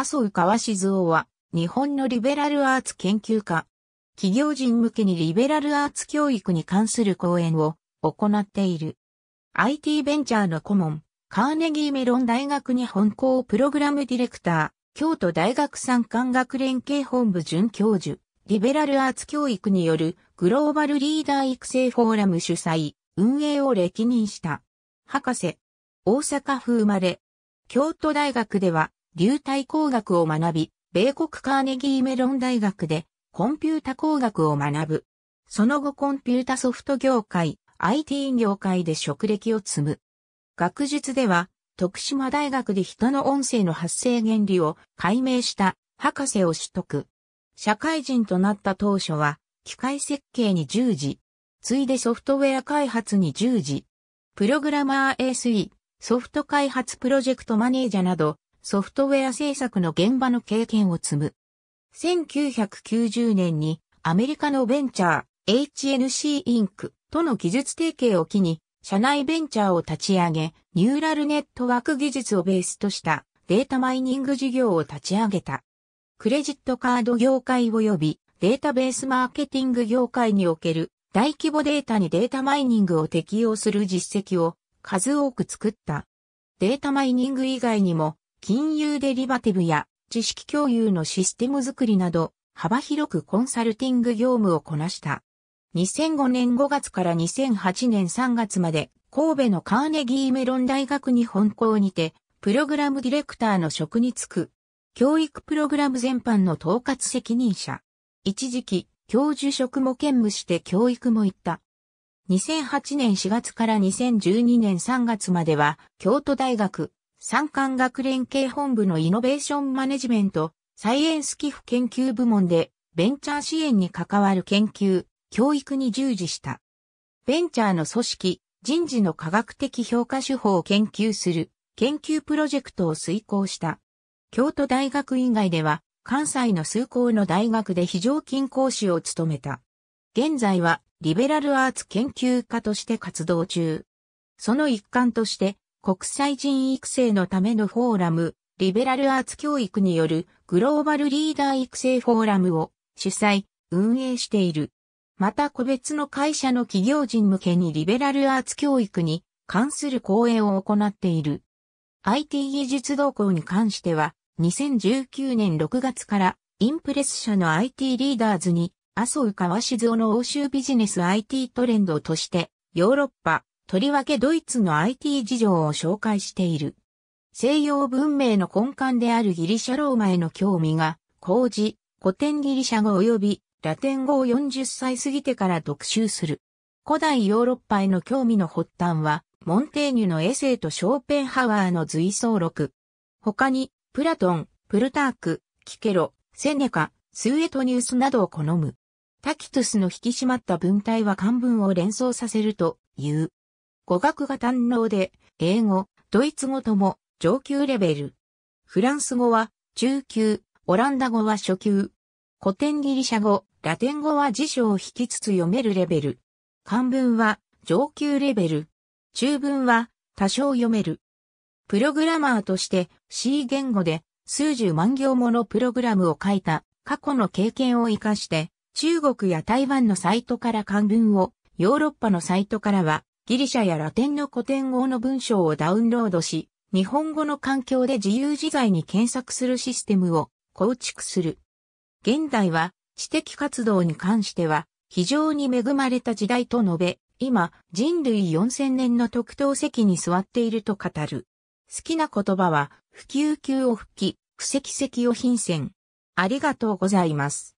麻生川静夫は、日本のリベラルアーツ研究家。企業人向けにリベラルアーツ教育に関する講演を行っている。IT ベンチャーの顧問、カーネギーメロン大学日本校プログラムディレクター、京都大学産官学連携本部准教授、リベラルアーツ教育によるグローバルリーダー育成フォーラム主催、運営を歴任した。博士、大阪府生まれ、京都大学では流体工学を学び、米国カーネギーメロン大学でコンピュータ工学を学ぶ。その後コンピュータソフト業界、IT 業界で職歴を積む。学術では、徳島大学で人の音声の発生原理を解明した博士を取得。社会人となった当初は、機械設計に従事。ついでソフトウェア開発に従事。プログラマー SE、ソフト開発プロジェクトマネージャーなど、ソフトウェア制作の現場の経験を積む。1990年にアメリカのベンチャー HNC インクとの技術提携を機に社内ベンチャーを立ち上げ、ニューラルネットワーク技術をベースとしたデータマイニング事業を立ち上げた。クレジットカード業界及びデータベースマーケティング業界における大規模データにデータマイニングを適用する実績を数多く作った。データマイニング以外にも金融デリバティブや知識共有のシステム作りなど、幅広くコンサルティング業務をこなした。2005年5月から2008年3月まで、神戸のカーネギーメロン大学に本校にて、プログラムディレクターの職に就く、教育プログラム全般の統括責任者。一時期、教授職も兼務して教育も行った。2008年4月から2012年3月までは、京都大学、産官学連携本部のイノベーションマネジメント、サイエンス寄付研究部門で、ベンチャー支援に関わる研究、教育に従事した。ベンチャーの組織、人事の科学的評価手法を研究する研究プロジェクトを遂行した。京都大学以外では関西の数校の大学で非常勤講師を務めた。現在はリベラルアーツ研究家として活動中。その一環として国際人育成のためのフォーラム、リベラルアーツ教育によるグローバルリーダー育成フォーラムを主催、運営している。また個別の会社の企業人向けにリベラルアーツ教育に関する講演を行っている。IT 技術動向に関しては、2019年6月からインプレス社の IT リーダーズに麻生川静夫の欧州ビジネス IT トレンドとしてヨーロッパ、とりわけドイツの IT 事情を紹介している。西洋文明の根幹であるギリシャローマへの興味が、工事、古典ギリシャ語及びラテン語を40歳過ぎてから特集する。古代ヨーロッパへの興味の発端は、モンテーニュのエセイとショーペンハワーの随想録。他に、プラトン、プルターク、キケロ、セネカ、スウェトニュースなどを好む。タキトゥスの引き締まった文体は漢文を連想させるという。語学が堪能で、英語、ドイツ語とも上級レベル。フランス語は中級、オランダ語は初級。古典ギリシャ語、ラテン語は辞書を引きつつ読めるレベル。漢文は上級レベル。中文は多少読める。プログラマーとして C 言語で数十万行ものプログラムを書いた過去の経験を活かして中国や台湾のサイトから漢文をヨーロッパのサイトからはギリシャやラテンの古典語の文章をダウンロードし、日本語の環境で自由自在に検索するシステムを構築する。現代は知的活動に関しては非常に恵まれた時代と述べ、今人類4000年の特等席に座っていると語る。好きな言葉は、不休級を復帰、不石石を品戦。ありがとうございます。